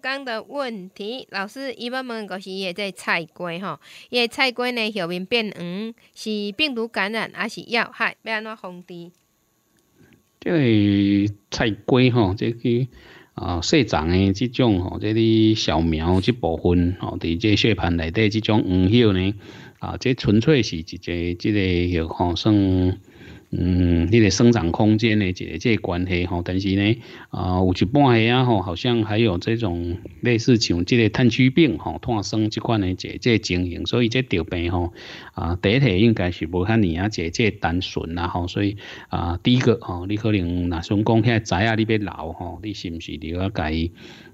港的问题，老师伊要问个是，伊个菜瓜吼，伊个菜瓜呢，后面变黄，是病毒感染还是药害？要安怎防治？这个菜瓜吼，这个啊，细长的这种吼，这里小苗这部分吼，伫这血盘内底这种黄叶呢啊，这纯粹是一个这个叫吼，算。嗯，你的生长空间的一个个关系吼，但是呢，啊，有一半下啊吼，好像还有这种类似像即个炭疽病吼、炭酸即款的一个即个情形，所以即疾病吼，啊，第一下应该是无遐尼啊，一个单纯啦吼，所以啊，第一个吼，你可能那想讲遐仔啊，你要老吼，你是不是甲伊。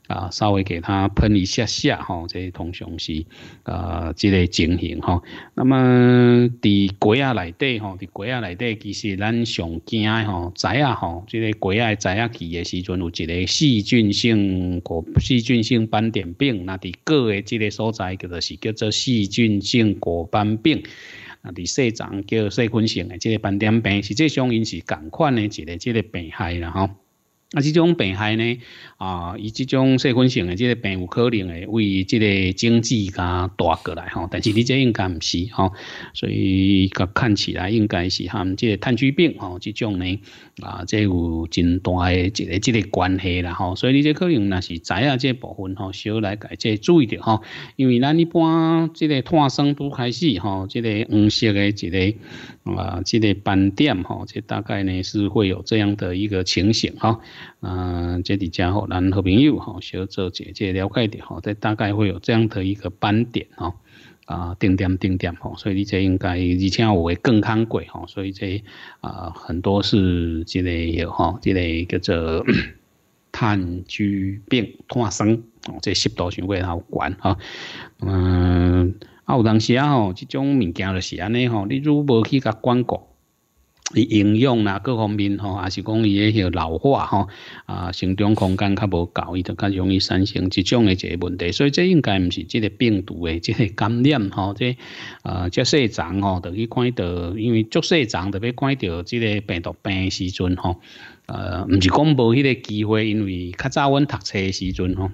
啊，稍微给他喷一下下，吼，这些通常是呃这类情形，吼。那么在鸡啊内底，吼，在鸡啊内底，其实咱上惊吼，仔啊，吼，这个鸡啊仔啊去的时阵有一个细菌性果细菌性斑点病，那伫果的这个所在叫做是叫做细菌性果斑病，那伫细长叫细菌性的这个斑点病，实际上因是共款的一个这个病害啦吼。啊，这种病害呢，啊，以这种细菌性的这个病有可能会为这个种子噶带过来哈，但是你这应该毋是哈，所以噶看起来应该是含这炭疽病吼，这种呢啊，这有真大一个这个关系啦哈，所以你这可能那是知啊这部分哈，小来改这注意着哈，因为咱一般这个炭生都开始哈，这个黄色的这个。啊，这类斑点哈，这大概呢是会有这样的一个情形哈。嗯，这滴家伙，咱好朋友哈，小周姐姐了解点哈，这大概会有这样的一个斑点哈。啊，定点定点哈，所以这应该，而且我会更看贵哈，所以这啊，很多是这类有哈，这类叫做 炭疽病、炭生哦，这十多穴会好管哈，嗯。啊，有当时啊，吼，即种物件就是安尼吼。你如果无去甲管顾，伊营养啦各方面吼，也是讲伊个老化吼，啊，成长空间较无够，伊就较容易产生即种诶一个问题。所以这应该毋是即个病毒诶，即个感染吼。这呃，即细虫吼，得去看到，因为足细虫得要看到即个病毒病时阵吼，呃，毋是讲无迄个机会，因为较早阮读册时阵吼，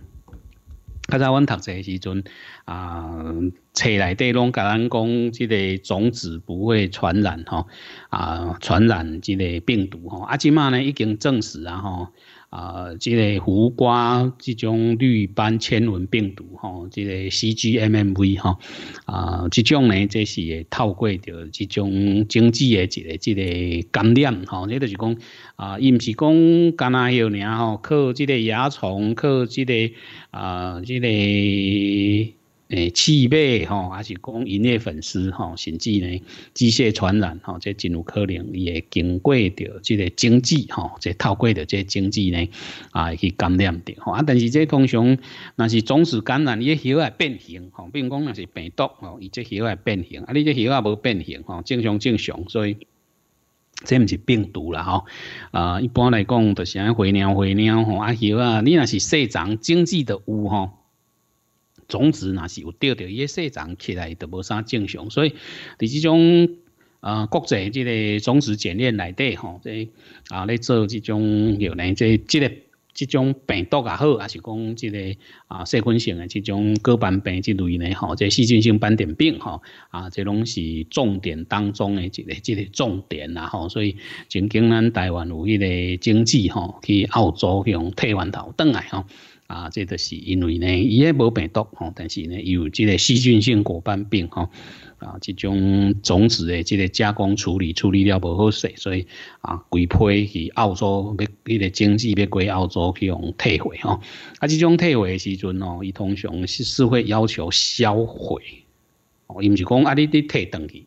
较早阮读册时阵啊。册内底拢甲咱讲，即个种子不会传染吼，啊，传染即个病毒吼。啊，即卖呢已经证实啊，吼，啊，即个胡瓜即种绿斑纤纹病毒吼，即个 CGMMV 吼，啊，即种呢这是会透过着即种经济诶一个即个感染吼，迄个是讲啊，伊毋是讲干那许尔吼，靠即个蚜虫，靠即个啊，即个。诶，气味吼，还是讲营业粉丝吼，甚至呢，机械传染吼，这真有可能伊会经过着即个经济吼，这透过着这经济呢，啊去感染着吼。啊，但是这通常，那是总是感染，伊个喉也变形吼，并讲那是病毒吼，伊这喉也变形，啊，你这喉也无变形吼，正常正常，所以这毋是病毒啦吼。啊，一般来讲，着安飞鸟飞鸟吼，啊许啊，你那是细虫，经济的有吼。种子那是有钓到，伊细种起来都无啥正常，所以伫这种呃国际即个种子检验内底吼，即啊咧做这种有呢，即即个即种病毒也好，还是讲即个啊细菌性的即种各斑病之类呢，吼，即细菌性斑点病吼，啊，即拢是重点当中的即个即个重点啦吼，所以曾经咱台湾有迄个种子吼去澳洲用退源头倒来吼。啊，这都是因为呢，伊也无病毒吼，但是呢，有即个细菌性果斑病吼，啊，即种种子的即个加工处理处理了无好势，所以啊，规批去澳洲，要迄个经子要归澳洲去用退回吼，啊，即种退回时阵哦，伊通常是会要求销毁，哦，伊毋是讲啊，你你退回去，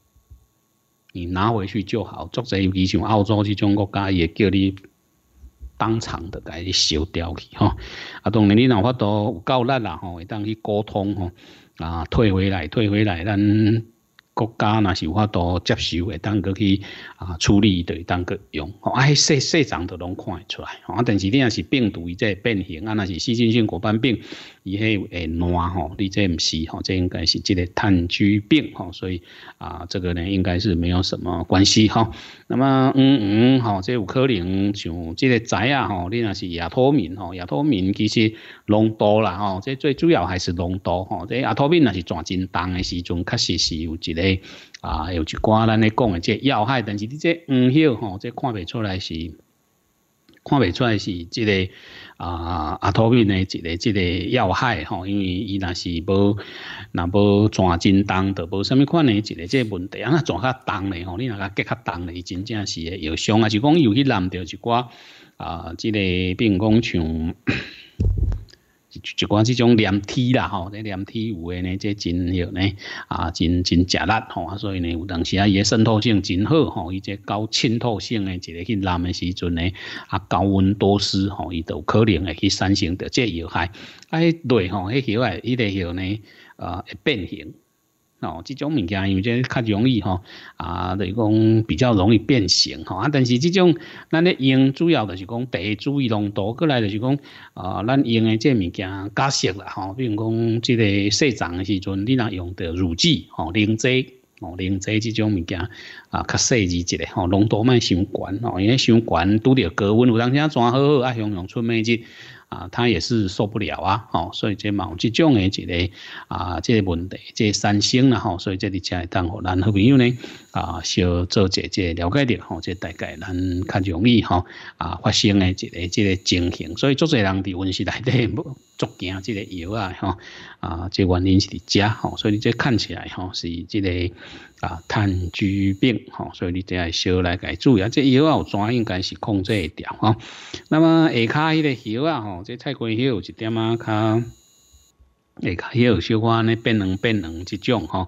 你拿回去就好，作者尤其像澳洲这种国家，也叫你。当场的该收掉去吼，啊，当然你哪法都有够力啦吼，会当去沟通吼，啊，退回来，退回来，咱。国家若是有法度接受诶，当个去啊处理，等于当个用，啊，细细长都拢看会出来，吼、啊，但是你若是病毒伊这变形啊，若是细菌性骨斑病，伊迄会烂吼，你这毋是吼，这应该是即个炭疽病吼，所以啊，这个呢应该是没有什么关系吼。那么嗯嗯，吼，即有可能像即个仔啊吼，你若是亚脱敏吼，亚脱敏其实浓多啦吼，即最主要还是浓多吼，即亚脱敏若是全真重诶时阵，确实是有一个。啊，有一寡咱咧讲的即要害，但是你即黄晓吼，即看未出来是看未出来是即个啊啊，土面诶，即个即个要害吼，因为伊那是无那无全真重著无什么款的即个即问题啊，转较重的吼，你那个结较重的，真正是有伤啊。就讲有去难着一挂啊，即个病工像。就讲这种黏体啦，吼，这黏体有诶呢，这真迄呢，啊，真真食力吼，所以呢，有当时啊，伊诶渗透性真好吼，伊这高渗透性诶一个去烂诶时阵呢，啊，高温多湿吼，伊就可能会去产生着这危害，啊，对吼，迄个诶，伊个迄呢，会变形。哦，这种物件因为这较容易吼，啊，著是讲比较容易变形吼啊。但是这种咱咧用主要就是讲第一注意浓度，过来就是讲啊，咱用的这物件加熟啦吼。比如讲，这个洗长的时阵，你若用的乳剂吼、磷剂、哦、磷剂这种物件啊，较细致一点吼，浓度卖伤悬吼，因为伤悬拄着高温，有当啊，全好好啊，用用出霉即。啊，他也是受不了啊，吼，所以即有即种的一个啊，即个问题，即三星啦吼，所以即里才会当互咱好朋友咧啊，小做姐姐了解点吼，即大概咱较容易吼啊发生的一个即个情形，所以做侪人伫温室内底的，足惊即个药啊吼啊，即原因是食吼，所以你即看起来吼是即个啊，炭疽病吼，所以你这系少来改注意，即药啊有怎应该是控制调吼。那么下骹迄个药啊吼。这菜龟，迄有一点啊，较，会较迄有少安尼变冷变冷这种吼。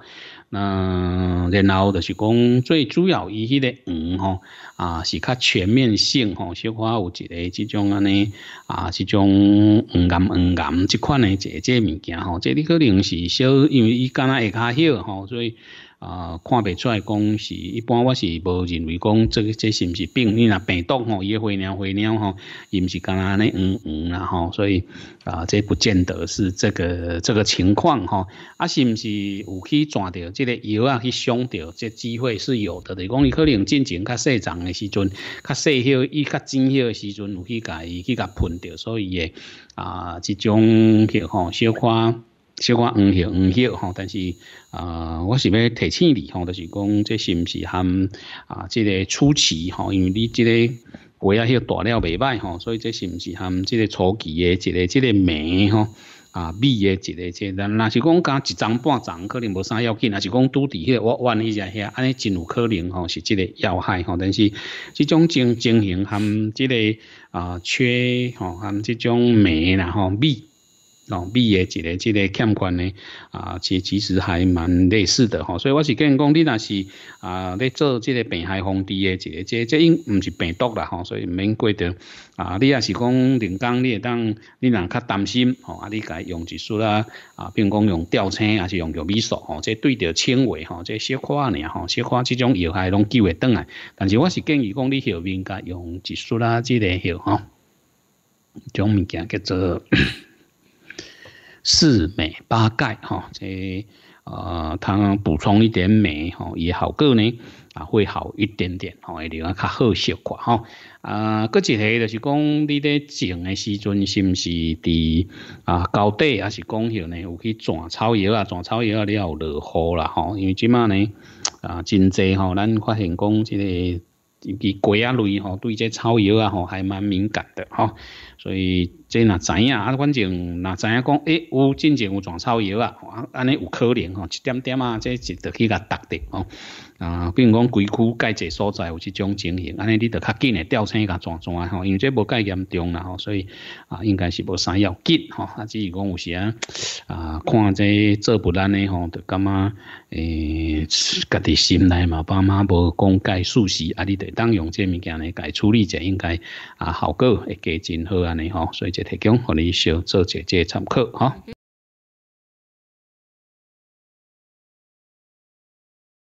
那然后就是讲最主要伊迄个黄吼，啊，是较全面性吼，小可有一个即种安尼，啊，即种黄干黄干即款的这这物件吼，这你可能是小因为伊敢若会较迄吼，所以。啊，看袂出来，讲是，一般我是无认为讲这个这是毋是病，你若病毒吼，伊会鸟会鸟吼，伊毋是干安尼黄黄啦吼，所以啊，这不见得是这个这个情况吼，啊，是毋是有去抓着这个药啊去伤着，这机会是有的，就讲伊可能进前较细长的时阵，较细迄，伊较紧的时阵有去甲伊去甲喷着，所以诶啊，这种许吼小可。小可黄晓黄晓吼，但是啊，我是要提醒你吼，就是讲，这是不是含啊这个初期吼？因为你这个胃啊，迄个大了袂歹吼，所以这是不是含这个初期的一个、这个酶吼啊、米的一个，这，若是讲加一掌半掌，可能无啥要紧；，若是讲拄伫迄个，我万一在遐，安尼真有可能吼是这个要害吼。但是这种情情形含这个啊缺吼含这种酶然后米。哦，米诶，一个即个欠款呢，啊，其其实还蛮类似的吼，所以我是建议讲，你若是啊，咧做即个病害防治诶，一个即即应毋是病毒啦吼，所以毋免过着。啊，你若是讲人工，你会当你人较担心吼，啊，你改用一束啦，啊，并讲用吊青还是用玉米索吼，即对着纤维吼，即小可尔吼，小可即种药还拢救会倒来。但是我是建议讲，你后面甲用一束啦，即个后吼，种物件叫做。四美八盖，哈，这呃，通补充一点镁，吼，也好个呢，啊，会好一点点，吼，会留较好小块，哈，啊，搁一个就是讲，你咧种的时阵，是不是伫啊高地，还是讲有呢？有去转草药啊，转草药啊，了有落雨啦，吼，因为即马呢啊，真济吼，咱发现讲即个鸡啊类吼，对这草药啊吼，还蛮敏感的，吼。所以，这若知影，啊，反正若知影讲，诶，有正有转超药啊，安尼有可能吼，一点点啊，这就得去甲特的吼。啊，比如讲规区介济所在有这种情形，安尼你得较紧诶调查甲转转吼，因为这无介严重啦吼，所以啊，应该是无啥要紧吼。啊，只是讲有时啊，啊，看这做不难诶吼，就感觉诶，家己心内嘛，爸妈无公介熟悉，啊，你得当用这物件来解处理，者，应该啊，效果会加真好啊。好，所以就提供互你小做借鉴参考哈。